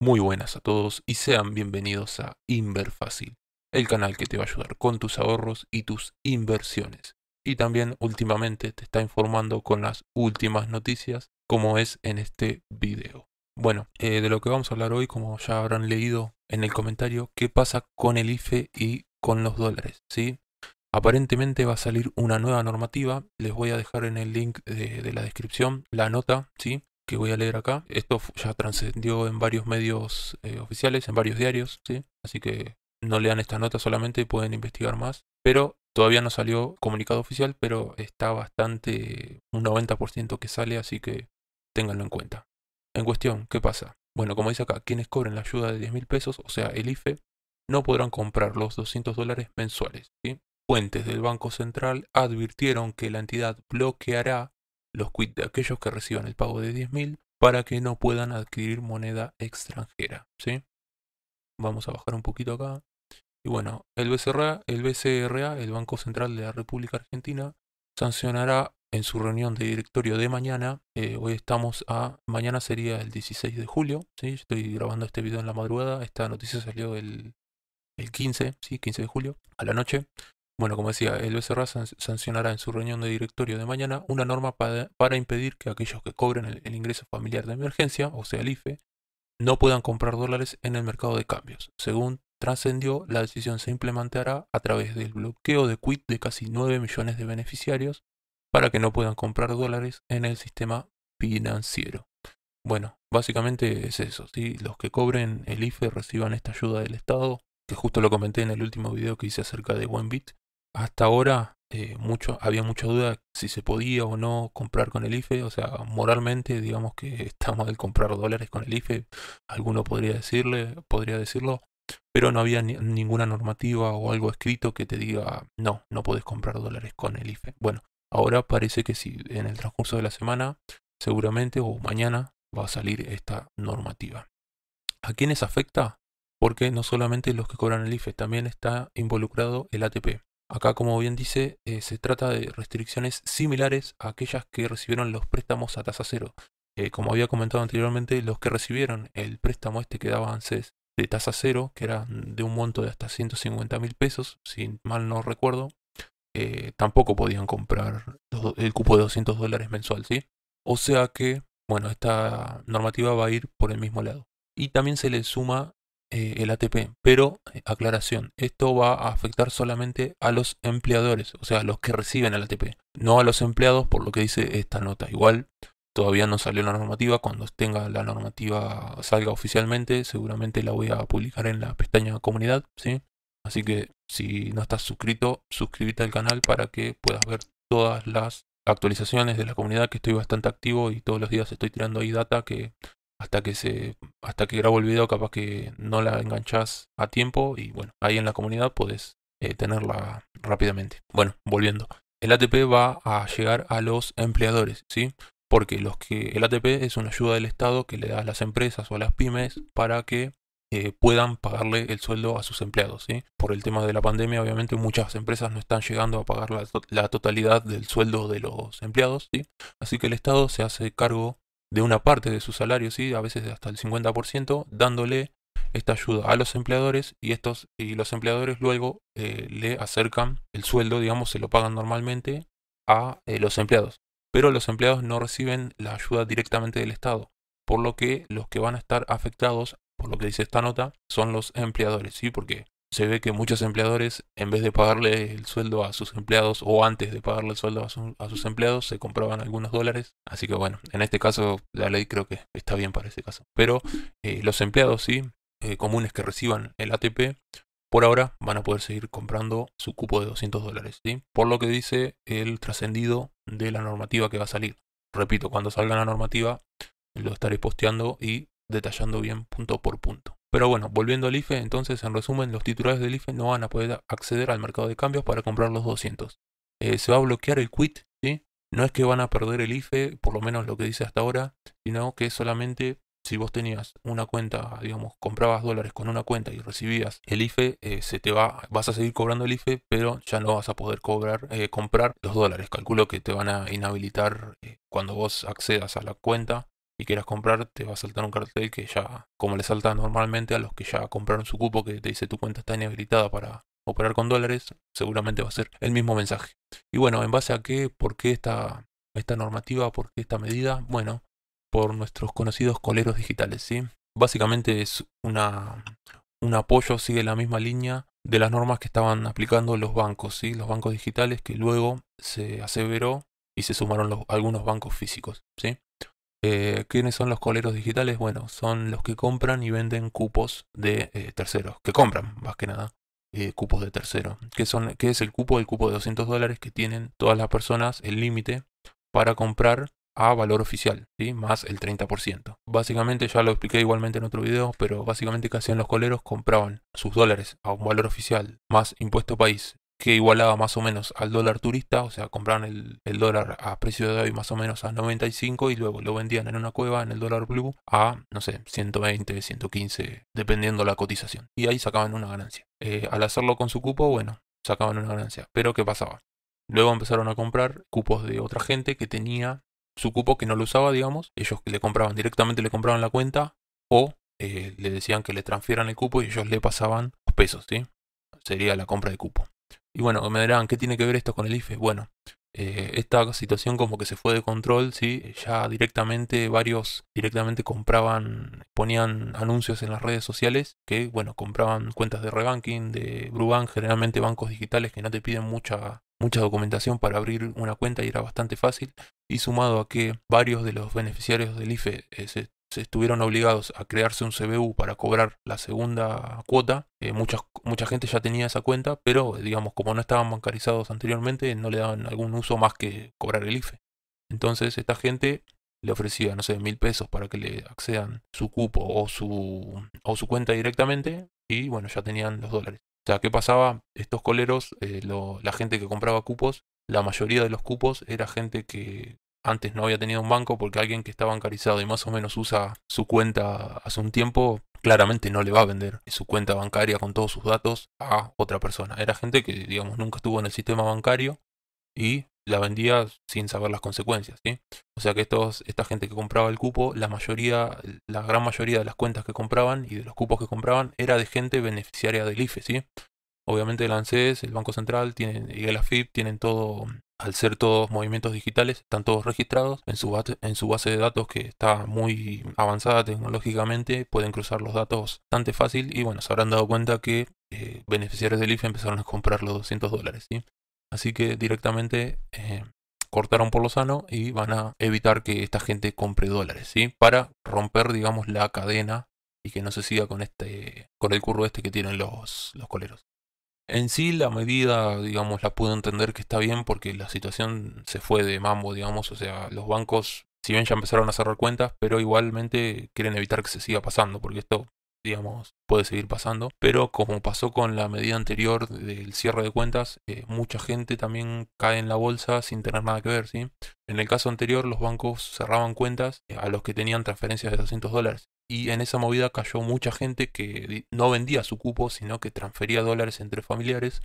Muy buenas a todos y sean bienvenidos a Inverfácil, el canal que te va a ayudar con tus ahorros y tus inversiones. Y también últimamente te está informando con las últimas noticias como es en este video. Bueno, eh, de lo que vamos a hablar hoy, como ya habrán leído en el comentario, ¿qué pasa con el IFE y con los dólares? ¿sí? Aparentemente va a salir una nueva normativa, les voy a dejar en el link de, de la descripción la nota, ¿sí? que voy a leer acá. Esto ya trascendió en varios medios eh, oficiales, en varios diarios, ¿sí? Así que no lean esta nota solamente, pueden investigar más. Pero todavía no salió comunicado oficial, pero está bastante, un 90% que sale, así que ténganlo en cuenta. En cuestión, ¿qué pasa? Bueno, como dice acá, quienes cobren la ayuda de 10 mil pesos, o sea, el IFE, no podrán comprar los 200 dólares mensuales. ¿sí? Fuentes del Banco Central advirtieron que la entidad bloqueará los quits de aquellos que reciban el pago de 10.000 para que no puedan adquirir moneda extranjera. ¿sí? Vamos a bajar un poquito acá. Y bueno, el BCRA, el BCRA, el Banco Central de la República Argentina, sancionará en su reunión de directorio de mañana. Eh, hoy estamos a. Mañana sería el 16 de julio. ¿sí? estoy grabando este video en la madrugada. Esta noticia salió el, el 15, ¿sí? 15 de julio, a la noche. Bueno, como decía, el BCRA sancionará en su reunión de directorio de mañana una norma para, impedir que aquellos que cobren el, ingreso familiar de emergencia, o sea, el IFE, no puedan comprar dólares en el mercado de cambios. Según trascendió, la decisión se implementará a través del bloqueo de quit de casi 9 millones de beneficiarios para que no puedan comprar dólares en el sistema financiero. Bueno, básicamente es eso, ¿sí? los que cobren el IFE reciban esta ayuda del Estado, que justo lo comenté en el último video que hice acerca de OneBit, hasta ahora eh, mucho, había mucha duda si se podía o no comprar con el IFE. O sea, moralmente, digamos que estamos al comprar dólares con el IFE. Alguno podría decirle, podría decirlo, pero no había ninguna normativa o algo escrito que te diga no, no puedes comprar dólares con el IFE. Bueno, ahora parece que sí, en el transcurso de la semana, seguramente o mañana va a salir esta normativa. ¿A quiénes afecta? Porque no solamente los que cobran el IFE, también está involucrado el ATP. Acá, como bien dice, eh, se trata de restricciones similares a aquellas que recibieron los préstamos a tasa cero. Eh, como había comentado anteriormente, los que recibieron el préstamo este que daba ANSES de tasa cero, que era de un monto de hasta 150 mil pesos, si mal no recuerdo, eh, tampoco podían comprar el cupo de 200 dólares mensual, ¿sí? O sea que, bueno, esta normativa va a ir por el mismo lado. Y también se le suma eh, el ATP. Pero, eh, aclaración, esto va a afectar solamente a los empleadores, o sea, a los que reciben el ATP, no a los empleados, por lo que dice esta nota. Igual, todavía no salió la normativa, cuando tenga la normativa salga oficialmente, seguramente la voy a publicar en la pestaña comunidad, ¿sí? Así que si no estás suscrito, suscríbete al canal para que puedas ver todas las actualizaciones de la comunidad que estoy bastante activo y todos los días estoy tirando ahí data que hasta que se hasta que grabo el video capaz que no la enganchás a tiempo y bueno, ahí en la comunidad podés eh, tenerla rápidamente. Bueno, volviendo. El ATP va a llegar a los empleadores, ¿sí? Porque los que el ATP es una ayuda del Estado que le da a las empresas o a las pymes para que eh, puedan pagarle el sueldo a sus empleados. ¿sí? Por el tema de la pandemia, obviamente muchas empresas no están llegando a pagar la, la totalidad del sueldo de los empleados. ¿sí? Así que el Estado se hace cargo de una parte de su salario, ¿sí? a veces hasta el 50%, dándole esta ayuda a los empleadores y, estos, y los empleadores luego eh, le acercan el sueldo, digamos, se lo pagan normalmente a eh, los empleados. Pero los empleados no reciben la ayuda directamente del Estado, por lo que los que van a estar afectados, por lo que dice esta nota, son los empleadores, ¿sí? porque se ve que muchos empleadores, en vez de pagarle el sueldo a sus empleados o antes de pagarle el sueldo a, sus empleados, se compraban algunos dólares. Así que bueno, en este caso la ley creo que está bien para ese caso. Pero eh, los empleados, sí, eh, comunes que reciban el ATP, por ahora van a poder seguir comprando su cupo de 200 dólares, ¿sí? por lo que dice el trascendido de la normativa que va a salir. Repito, cuando salga la normativa, lo estaré posteando y detallando bien punto por punto. Pero bueno, volviendo al IFE, entonces en resumen, los titulares del IFE no van a poder acceder al mercado de cambios para comprar los 200. Eh, se va a bloquear el quit, ¿sí? No es que van a perder el IFE, por lo menos lo que dice hasta ahora, sino que solamente si vos tenías una cuenta, digamos, comprabas dólares con una cuenta y recibías el IFE, eh, se te va, vas a seguir cobrando el IFE, pero ya no vas a poder cobrar, eh, comprar los dólares. Calculo que te van a inhabilitar cuando vos accedas a la cuenta, y quieras comprar, te va a saltar un cartel que ya, como le salta normalmente a los que ya compraron su cupo, que te dice tu cuenta está inhabilitada para operar con dólares, seguramente va a ser el mismo mensaje. Y bueno, en base a qué, por qué esta, esta normativa, por qué esta medida, bueno, por nuestros conocidos coleros digitales, ¿sí? Básicamente es una, un apoyo, sigue la misma línea de las normas que estaban aplicando los bancos, ¿sí? los bancos digitales que luego se aseveró y se sumaron algunos bancos físicos. ¿sí? Eh, ¿Quiénes son los coleros digitales? Bueno, son los que compran y venden cupos de eh, terceros, que compran más que nada. Eh, cupos de terceros. ¿Qué, son, ¿Qué es el cupo? El cupo de 200 dólares que tienen todas las personas, el límite, para comprar a valor oficial, ¿sí? más el 30%. Básicamente, ya lo expliqué igualmente en otro video, pero básicamente ¿qué hacían los coleros, compraban sus dólares a un valor oficial más impuesto país que igualaba más o menos al dólar turista, o sea, compraban el, dólar a precio de hoy más o menos a 95 y luego lo vendían en una cueva en el dólar blue a, no sé, 120, 115, dependiendo la cotización. Y ahí sacaban una ganancia. Eh, al hacerlo con su cupo, bueno, sacaban una ganancia. Pero ¿qué pasaba? Luego empezaron a comprar cupos de otra gente que tenía su cupo que no lo usaba, digamos. Ellos le compraban, directamente le compraban la cuenta o eh, le decían que le transfieran el cupo y ellos le pasaban los pesos, ¿sí? Sería la compra de cupo. Y bueno, me dirán, ¿qué tiene que ver esto con el IFE? Bueno, eh, esta situación como que se fue de control, ¿sí? Ya directamente varios directamente compraban, ponían anuncios en las redes sociales que, bueno, compraban cuentas de rebanking, de Brubank, generalmente bancos digitales que no te piden mucha, mucha documentación para abrir una cuenta y era bastante fácil. Y sumado a que varios de los beneficiarios del IFE eh, se estuvieron obligados a crearse un CBU para cobrar la segunda cuota. Eh, mucha gente ya tenía esa cuenta, pero eh, digamos, como no estaban bancarizados anteriormente, no le daban algún uso más que cobrar el IFE. Entonces, esta gente le ofrecía, no sé, mil pesos para que le accedan su cupo o su, o su cuenta directamente, y bueno, ya tenían los dólares. O sea, ¿qué pasaba? Estos coleros, eh, la gente que compraba cupos, la mayoría de los cupos era gente que antes no había tenido un banco porque alguien que está bancarizado y más o menos usa su cuenta hace un tiempo, claramente no le va a vender su cuenta bancaria con todos sus datos a otra persona. Era gente que, digamos, nunca estuvo en el sistema bancario y la vendía sin saber las consecuencias. ¿sí? O sea que estos, esta gente que compraba el cupo, la mayoría, la gran mayoría de las cuentas que compraban y de los cupos que compraban era de gente beneficiaria del IFE, ¿sí? Obviamente el ANSES, el Banco Central y el AFIP tienen todo al ser todos movimientos digitales, están todos registrados en su, base, en su base de datos que está muy avanzada tecnológicamente, pueden cruzar los datos bastante fácil y bueno, se habrán dado cuenta que eh, beneficiarios del IFE empezaron a comprar los 200 dólares. ¿sí? Así que directamente eh, cortaron por lo sano y van a evitar que esta gente compre dólares, ¿sí? Para romper, digamos, la cadena y que no se siga con este con el curro este que tienen los, los coleros. En sí la medida, digamos, la puedo entender que está bien porque la situación se fue de mambo, digamos, o sea, los bancos, si bien ya empezaron a cerrar cuentas, pero igualmente quieren evitar que se siga pasando, porque esto digamos, puede seguir pasando, pero como pasó con la medida anterior del cierre de cuentas, eh, mucha gente también cae en la bolsa sin tener nada que ver, En el caso anterior, los bancos cerraban cuentas eh, a los que tenían transferencias de 200 dólares. Y en esa movida cayó mucha gente que no vendía su cupo, sino que transfería dólares entre familiares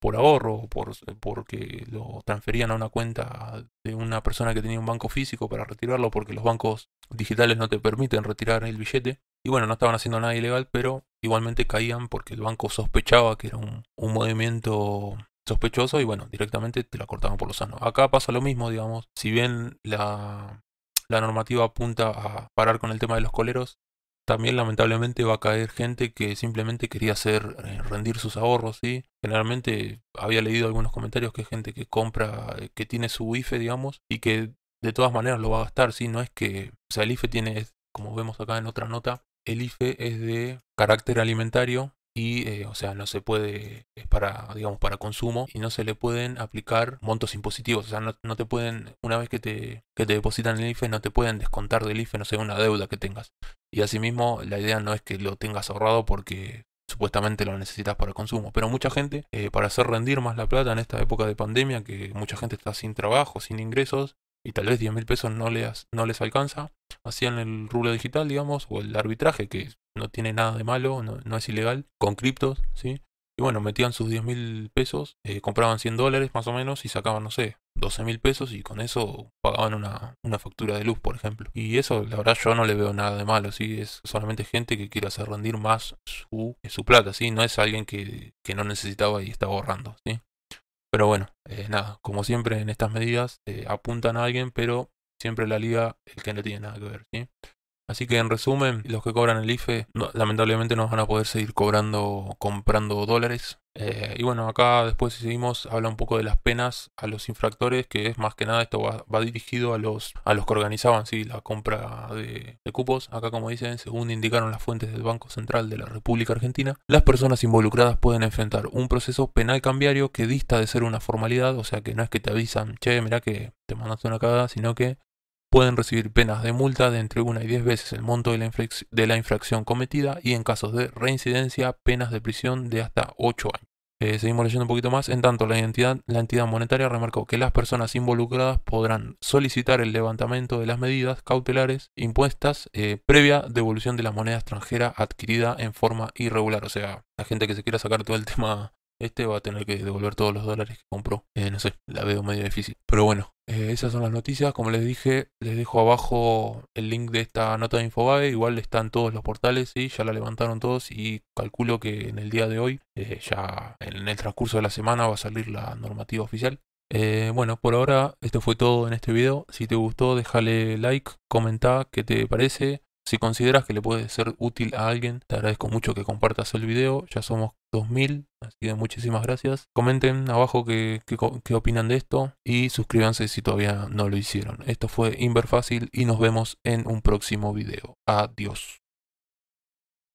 por ahorro por, eh, porque lo transferían a una cuenta de una persona que tenía un banco físico para retirarlo porque los bancos digitales no te permiten retirar el billete. Y bueno, no estaban haciendo nada ilegal, pero igualmente caían porque el banco sospechaba que era un, movimiento sospechoso y bueno, directamente te la cortaban por los sano. Acá pasa lo mismo, digamos. Si bien la, normativa apunta a parar con el tema de los coleros, también lamentablemente va a caer gente que simplemente quería hacer eh, rendir sus ahorros, ¿sí? Generalmente había leído algunos comentarios que gente que compra, eh, que tiene su IFE, digamos, y que de todas maneras lo va a gastar, si No es que, sea, el IFE tiene, como vemos acá en otra nota, el IFE es de carácter alimentario y, eh, o sea, no se puede, es para, digamos, para consumo y no se le pueden aplicar montos impositivos, o sea, no, te pueden, una vez que te, te depositan el IFE, no te pueden descontar del IFE, no sé, una deuda que tengas. Y asimismo, la idea no es que lo tengas ahorrado porque supuestamente lo necesitas para consumo. Pero mucha gente, eh, para hacer rendir más la plata en esta época de pandemia, que mucha gente está sin trabajo, sin ingresos, y tal vez 10 mil pesos no no les alcanza, hacían el rublo digital, digamos, o el arbitraje, que no tiene nada de malo, no, es ilegal, con criptos, ¿sí? Y bueno, metían sus 10 mil pesos, eh, compraban 100 dólares más o menos y sacaban, no sé, 12 mil pesos y con eso pagaban una, factura de luz, por ejemplo. Y eso, la verdad, yo no le veo nada de malo, ¿sí? Es solamente gente que quiere hacer rendir más su, eh, plata, ¿sí? No es alguien que, no necesitaba y estaba ahorrando, ¿sí? Pero bueno, eh, nada, como siempre en estas medidas apuntan a alguien, pero siempre la liga el que no tiene nada que ver. ¿sí? Así que en resumen, los que cobran el IFE lamentablemente no van a poder seguir cobrando, comprando dólares. Eh, y bueno, acá después si seguimos habla un poco de las penas a los infractores, que es más que nada esto va, dirigido a los, a los que organizaban ¿sí? la compra de, de, cupos. Acá como dicen, según indicaron las fuentes del Banco Central de la República Argentina, las personas involucradas pueden enfrentar un proceso penal cambiario que dista de ser una formalidad, o sea que no es que te avisan, che, mirá que te mandaste una cagada, sino que pueden recibir penas de multa de entre una y 10 veces el monto de la, infracción cometida y en casos de reincidencia penas de prisión de hasta 8 años. Eh, seguimos leyendo un poquito más. En tanto, la, identidad, la entidad monetaria remarcó que las personas involucradas podrán solicitar el levantamiento de las medidas cautelares impuestas eh, previa devolución de la moneda extranjera adquirida en forma irregular. O sea, la gente que se quiera sacar todo el tema este va a tener que devolver todos los dólares que compró. Eh, no sé, la veo medio difícil. Pero bueno, eh, esas son las noticias. Como les dije, les dejo abajo el link de esta nota de Infobae. Igual están todos los portales, ya la levantaron todos y calculo que en el día de hoy, eh, ya en el transcurso de la semana, va a salir la normativa oficial. Eh, bueno, por ahora esto fue todo en este video. Si te gustó, déjale like, comenta qué te parece. Si consideras que le puede ser útil a alguien, te agradezco mucho que compartas el video. Ya somos 2000, así que muchísimas gracias. Comenten abajo qué, qué, opinan de esto y suscríbanse si todavía no lo hicieron. Esto fue fácil y nos vemos en un próximo video. Adiós.